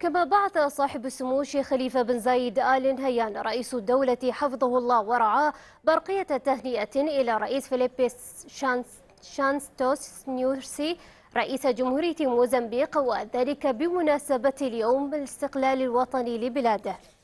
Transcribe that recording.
كما بعث صاحب السمو الشيخ خليفة بن زايد آل نهيان رئيس الدولة حفظه الله ورعاه برقية تهنئة إلى رئيس فيليبيس شانس شانستوس نيورسي رئيس جمهورية موزمبيق وذلك بمناسبة اليوم الاستقلال الوطني لبلاده